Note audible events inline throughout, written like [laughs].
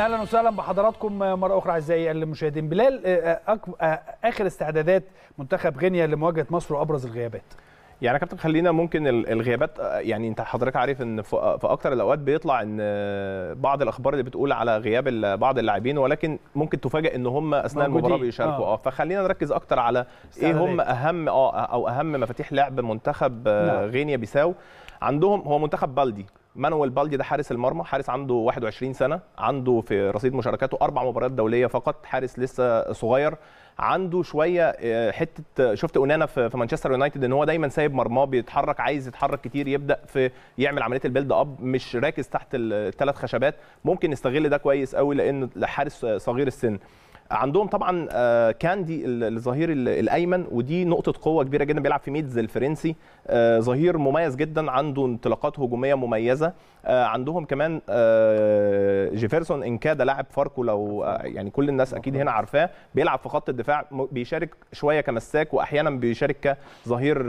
اهلا وسهلا بحضراتكم مره اخرى اعزائي المشاهدين بلال آه، آه، آه، اخر استعدادات منتخب غينيا لمواجهه مصر وابرز الغيابات يعني كابتن خلينا ممكن الغيابات يعني انت حضرتك عارف ان في اكتر الاوقات بيطلع ان بعض الاخبار اللي بتقول على غياب بعض اللاعبين ولكن ممكن تفاجئ ان هم اثناء المباراه بيشاركوا اه فخلينا نركز اكتر على ايه هم اهم اه او اهم مفاتيح لعب منتخب نعم. غينيا بيساو عندهم هو منتخب بلدي مانويل بالدي ده حارس المرمى حارس عنده 21 سنه عنده في رصيد مشاركاته اربع مباريات دوليه فقط حارس لسه صغير عنده شويه آه، حته آه، شفت اونانا في مانشستر يونايتد ان هو دايما سايب مرماه بيتحرك عايز يتحرك كتير يبدا في يعمل عمليه البيلد اب مش راكز تحت الثلاث آه، خشبات ممكن نستغل ده كويس قوي لان حارس صغير السن عندهم طبعا آه، كاندي الظهير الايمن ودي نقطه قوه كبيره جدا بيلعب في ميدز الفرنسي آه، ظهير مميز جدا عنده انطلاقات هجوميه مميزه آه، عندهم كمان جيفرسون ان كاد لاعب فاركو لو يعني كل الناس اكيد هنا عارفاه بيلعب في خط الدفاع بيشارك شويه كمساك واحيانا بيشارك كظهير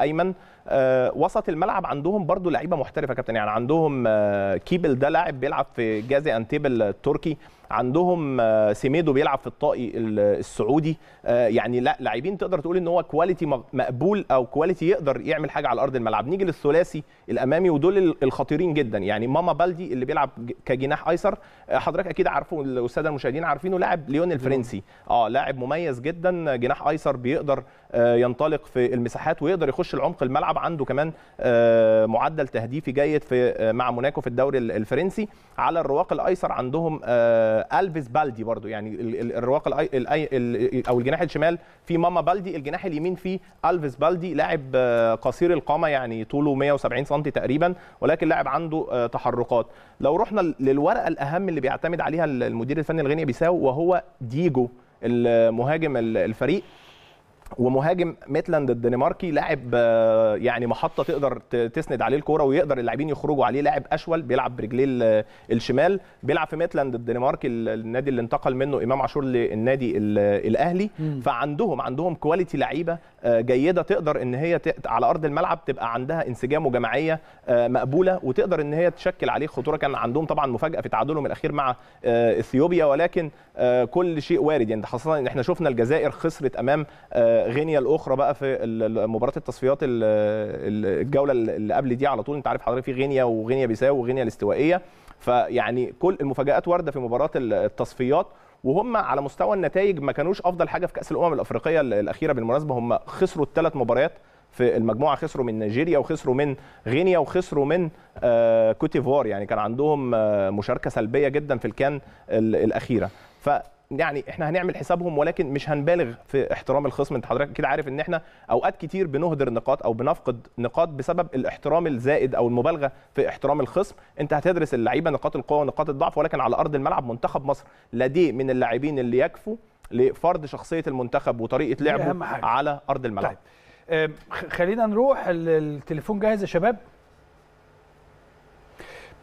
ايمن آه، وسط الملعب عندهم برضو لعيبه محترفه كابتن يعني عندهم آه، كيبل ده لاعب بيلعب في جازي انتيب التركي عندهم آه، سيميدو بيلعب في الطائي السعودي يعني لا لاعبين تقدر تقول ان هو كواليتي مقبول او كواليتي يقدر يعمل حاجه على ارض الملعب نيجي للثلاثي الامامي ودول الخطيرين جدا يعني ماما بالدي اللي بيلعب كجناح ايسر حضرتك اكيد عارفه الاستاذ المشاهدين عارفينه لاعب ليون الفرنسي اه لاعب مميز جدا جناح ايسر بيقدر ينطلق في المساحات ويقدر يخش العمق الملعب الملعب عنده كمان آه، معدل تهديفي جيد في آه، مع موناكو في الدوري الفرنسي على الرواق الايسر عندهم آه، الفيس بالدي برضو يعني الرواق او الجناح الشمال في ماما بالدي الجناح اليمين في الفيس بالدي لاعب قصير القامه يعني طوله 170 سم تقريبا ولكن لاعب عنده تحركات لو رحنا للورقه الاهم اللي بيعتمد عليها المدير الفني الغيني بيساو وهو ديجو المهاجم الفريق ومهاجم ميتلاند الدنماركي لاعب آه، يعني محطه تقدر تسند عليه الكوره ويقدر اللاعبين يخرجوا عليه لاعب اشول بيلعب برجليه الشمال بيلعب في ميتلاند الدنماركي النادي اللي انتقل منه امام عاشور للنادي الاهلي فعندهم عندهم كواليتي لعيبه آه، جيده تقدر ان هي على ارض الملعب تبقى عندها انسجام وجماعيه آه، مقبوله وتقدر ان هي تشكل عليه خطوره كان عندهم طبعا مفاجاه في تعادلهم الاخير مع اثيوبيا ولكن كل شيء وارد يعني خاصه ان احنا شفنا الجزائر خسرت امام غينيا الاخرى بقى في مباراه التصفيات الجوله اللي قبل دي على طول انت عارف حضرتك في غينيا وغينيا بيساو وغينيا الاستوائيه فيعني كل المفاجات وارده في مباراه التصفيات وهم على مستوى النتائج ما كانوش افضل حاجه في كاس الامم الافريقيه الاخيره بالمناسبه هم خسروا الثلاث مباريات في المجموعه خسروا من نيجيريا وخسروا من غينيا وخسروا من آه، كوتيفوار يعني كان عندهم آه، مشاركه سلبيه جدا في الكان الاخيره ف يعني احنا هنعمل حسابهم ولكن مش هنبالغ في احترام الخصم انت حضرتك كده عارف ان احنا اوقات كتير بنهدر نقاط او بنفقد نقاط بسبب الاحترام الزائد او المبالغه في احترام الخصم انت هتدرس اللعيبه نقاط القوه ونقاط الضعف ولكن على ارض الملعب منتخب مصر لديه من اللاعبين اللي يكفوا لفرض شخصيه المنتخب وطريقه لعبه على ارض الملعب طيب. خلينا نروح التليفون جاهز يا شباب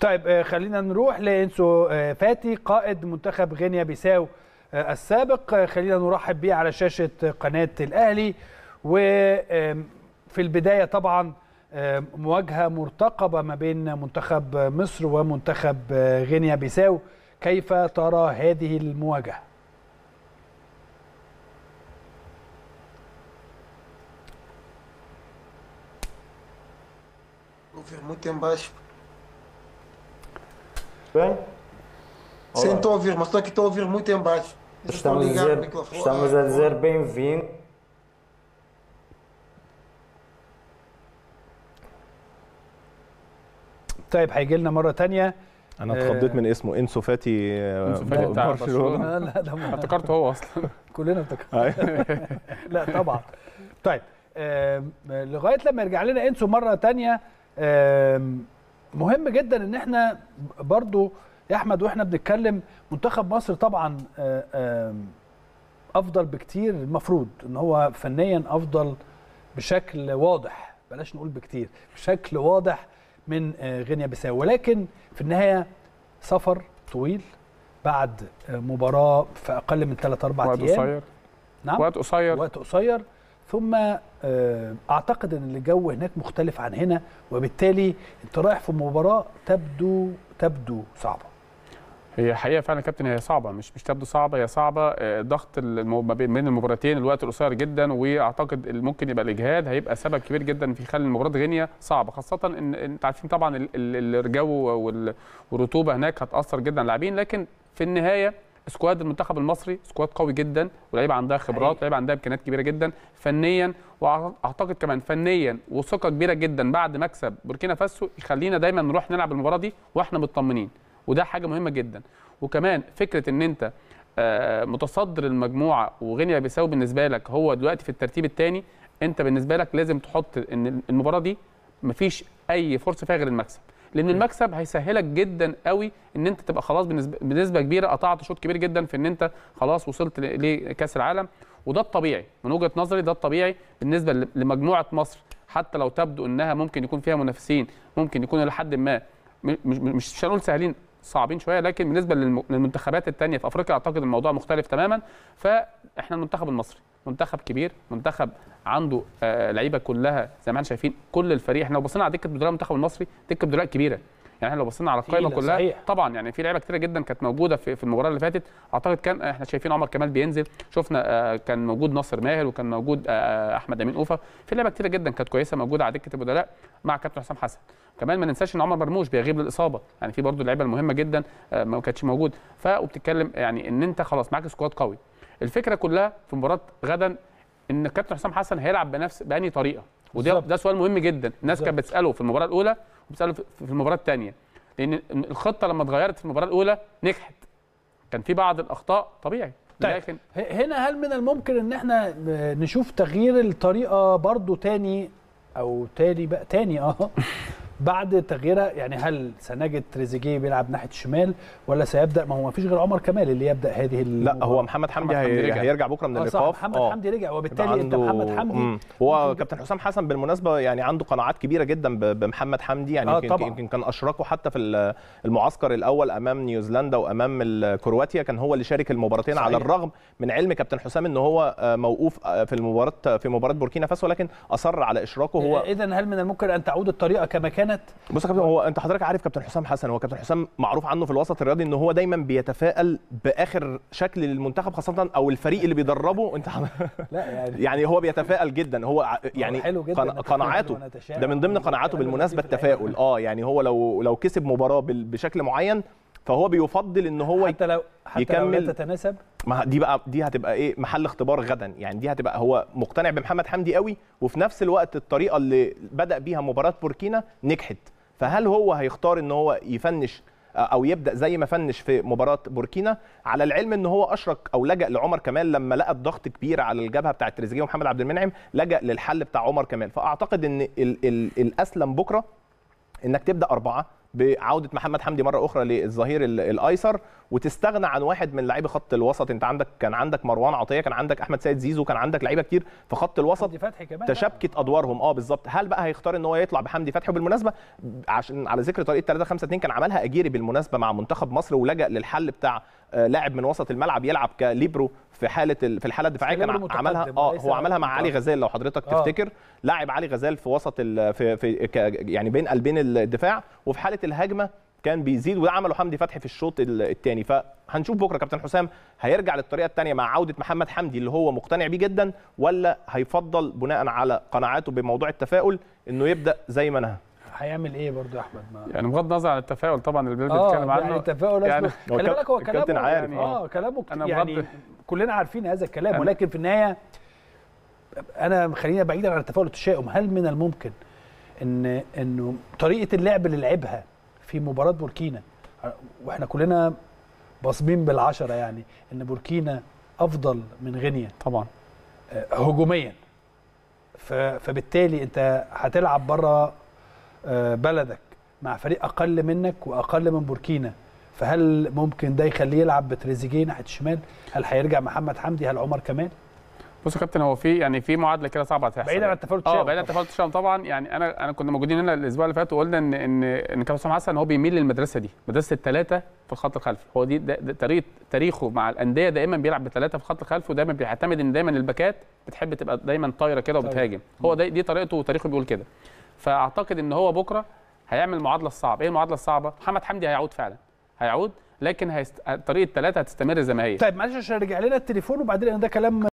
طيب آه، خلينا نروح لانسو آه، فاتي قائد منتخب غينيا بيساو آه، السابق آه، خلينا نرحب بيه على شاشة قناة الأهلي وفي البداية طبعا مواجهة مرتقبة ما بين منتخب مصر ومنتخب آه، غينيا بيساو كيف ترى هذه المواجهة؟ Bem? Olá. Sim, estou a ouvir, mas estou aqui estou a ouvir muito em baixo. Estamos, estamos, a dizer, estamos a dizer bem-vindo. طيب هيجي لنا مره تانية انا اتخضيت من اسمه انسو فاتي آه، برشلونه [laughs] لا ده افتكرته هو اصلا كلنا افتكرنا أيوه. [laughs] لا طبعا طيب لغايه لما يرجع لنا انسو مره تانية مهم جدا ان احنا برضو يا احمد واحنا بنتكلم منتخب مصر طبعا آه، آه، افضل بكتير المفروض ان هو فنيا افضل بشكل واضح بلاش نقول بكتير بشكل واضح من آه، غينيا بيساو ولكن في النهايه سفر طويل بعد مباراه في اقل من 3 4 ايام وقت قصير نعم وقت قصير وقت قصير ثم اعتقد ان الجو هناك مختلف عن هنا وبالتالي انت رايح في مباراه تبدو تبدو صعبه هي حقيقه فعلا كابتن هي صعبه مش مش تبدو صعبه هي صعبه آه، ضغط ما بين المباراتين الوقت القصير جدا واعتقد ممكن يبقى الاجهاد هيبقى سبب كبير جدا في خلي المباراه غينيا صعبه خاصه ان انت عارفين طبعا الجو والرطوبه هناك هتاثر جدا على اللاعبين لكن في النهايه سكواد المنتخب المصري سكواد قوي جدا ولعيبه عندها خبرات ولعيبه عندها امكانيات كبيره جدا فنيا واعتقد كمان فنيا وثقه كبيره جدا بعد مكسب بوركينا فاسو يخلينا دايما نروح نلعب المباراه دي واحنا مطمنين وده حاجه مهمه جدا وكمان فكره ان انت آه، متصدر المجموعه وغينيا بيساو بالنسبه لك هو دلوقتي في الترتيب الثاني انت بالنسبه لك لازم تحط ان المباراه دي مفيش اي فرصه فيها غير المكسب لان المكسب هيسهلك جدا قوي ان انت تبقى خلاص بنسبه, بنسبة كبيره قطعت شوط كبير جدا في ان انت خلاص وصلت لكاس العالم وده الطبيعي من وجهه نظري ده الطبيعي بالنسبه لمجموعه مصر حتى لو تبدو انها ممكن يكون فيها منافسين ممكن يكون الى حد ما مش مش هنقول سهلين صعبين شويه لكن بالنسبه للمنتخبات الثانيه في افريقيا اعتقد الموضوع مختلف تماما فاحنا المنتخب المصري منتخب كبير منتخب عنده آه، لعيبه كلها زي ما احنا شايفين كل الفريق احنا لو بصينا على دكه المنتخب المصري دكه بدلاء كبيره يعني احنا لو بصينا على القائمه كلها صحيح. طبعا يعني في لعيبه كتيره جدا كانت موجوده في, في المباراه اللي فاتت اعتقد كان احنا شايفين عمر كمال بينزل شفنا آه، كان موجود ناصر ماهر وكان موجود آه، آه، احمد امين اوفا في لعيبه كتيره جدا كانت كويسه موجوده على دكه البدلاء مع كابتن حسام حسن كمان ما ننساش ان عمر مرموش بيغيب للاصابه يعني في برضه اللعيبه المهمه جدا ما كانتش موجود فبتتكلم يعني ان انت خلاص معاك سكواد قوي الفكره كلها في مباراه غدا ان الكابتن حسام حسن هيلعب بنفس باني طريقه وده ده سؤال مهم جدا الناس كانت بتساله في المباراه الاولى بيساله في المباراه الثانيه لان الخطه لما اتغيرت في المباراه الاولى نجحت كان في بعض الاخطاء طبيعي طيب. لكن هنا هل من الممكن ان احنا نشوف تغيير الطريقه برضو تاني او تاني بقى تاني اه [laughs] بعد تغييرها يعني هل سنجد تريزيجيه بيلعب ناحيه الشمال ولا سيبدا ما هو ما فيش غير عمر كمال اللي يبدا هذه لا هو محمد حمدي هي... هيرجع بكره من آه، الايقاف محمد أوه. حمدي رجع وبالتالي انت محمد حمدي هو كابتن حسام حسن بالمناسبه يعني عنده قناعات كبيره جدا بمحمد حمدي يعني يمكن آه يمكن كان اشركه حتى في المعسكر الاول امام نيوزيلندا وامام كرواتيا كان هو اللي شارك المباراتين على الرغم من علم كابتن حسام ان هو آه، موقوف آه، في المباراه في مباراه بوركينا فاسو لكن اصر على اشراكه هو اذا هل من الممكن ان تعود الطريقه كما كان كانت بص يا كابتن هو انت حضرتك عارف كابتن حسام حسن هو كابتن حسام معروف عنه في الوسط الرياضي ان هو دايما بيتفائل باخر شكل للمنتخب خاصه او الفريق اللي بيدربه انت [laughs] لا يعني [laughs] يعني هو بيتفائل جدا هو يعني حلو جدا قناعاته ده من ضمن قناعاته بالمناسبه التفاؤل يعني. اه يعني هو لو لو كسب مباراه بشكل معين فهو بيفضل ان هو حتى لو حتى يكمل لو تتناسب ما دي بقى دي هتبقى ايه محل اختبار غدا يعني دي هتبقى هو مقتنع بمحمد حمدي قوي وفي نفس الوقت الطريقه اللي بدا بيها مباراه بوركينا نجحت فهل هو هيختار ان هو يفنش آه، او يبدا زي ما فنش في مباراه بوركينا على العلم ان هو اشرك او لجا لعمر كمال لما لقى الضغط كبير على الجبهه بتاعه تريزيجيه ومحمد عبد المنعم لجا للحل بتاع عمر كمال فاعتقد ان الـ الـ الاسلم بكره انك تبدا اربعه بعوده محمد حمدي مره اخرى للظهير الايسر وتستغنى عن واحد من لعيبه خط الوسط انت عندك كان عندك مروان عطيه كان عندك احمد سيد زيزو كان عندك لعيبه كتير في خط الوسط تشابكت ادوارهم اه بالظبط هل بقى هيختار ان هو يطلع بحمدي فتحي وبالمناسبه عشان على ذكر طريقه 3 5 2 كان عملها اجيري بالمناسبه مع منتخب مصر ولجا للحل بتاع آه، لاعب من وسط الملعب يلعب كليبرو في حاله في الحاله الدفاعيه كان عملها اه هو عملها مع علي غزال لو حضرتك آه. تفتكر لاعب علي غزال في وسط في, في يعني بين قلبين الدفاع وفي حاله الهجمه كان بيزيد وده عمله حمدي فتحي في الشوط الثاني فهنشوف بكره كابتن حسام هيرجع للطريقه الثانيه مع عوده محمد حمدي اللي هو مقتنع بيه جدا ولا هيفضل بناء على قناعاته بموضوع التفاؤل انه يبدا زي ما نهى هيعمل ايه برضو يا احمد ما يعني بغض النظر عن التفاؤل طبعا اللي بنتكلم آه، عنه يعني التفاؤل يعني خلي بالك هو كلامه عارف يعني اه كلامه أنا يعني كلنا عارفين هذا الكلام ولكن في النهايه انا خلينا بعيدا عن التفاؤل والتشاؤم هل من الممكن ان انه طريقه اللعب اللي لعبها في مباراه بوركينا واحنا كلنا باصمين بالعشره يعني ان بوركينا افضل من غينيا طبعا آه، هجوميا فبالتالي انت هتلعب بره آه، بلدك مع فريق اقل منك واقل من بوركينا فهل ممكن ده يخليه يلعب بتريزيجيه ناحيه الشمال هل هيرجع محمد حمدي هل عمر كمال بص يا كابتن هو في يعني في معادله كده صعبه تحصل بعيدا عن التفاوت اه بعيدا عن التفاوت الشام طبعا يعني انا انا كنا موجودين هنا الاسبوع اللي فات وقلنا ان ان ان كابتن حسام حسن هو بيميل للمدرسه دي مدرسه الثلاثه في الخط الخلفي هو دي طريقه تاريخه مع الانديه دايما بيلعب بثلاثه في الخط الخلفي ودايما بيعتمد ان دايما الباكات بتحب تبقى دايما طايره كده وبتهاجم هو دي, دي طريقته وتاريخه بيقول كده فاعتقد ان هو بكره هيعمل المعادله الصعبه ايه المعادله الصعبه محمد حمدي هيعود فعلا هيعود لكن هيست... طريقه ثلاثه هتستمر زي ما هي طيب معلش عشان رجع لنا التليفون وبعدين ده كلام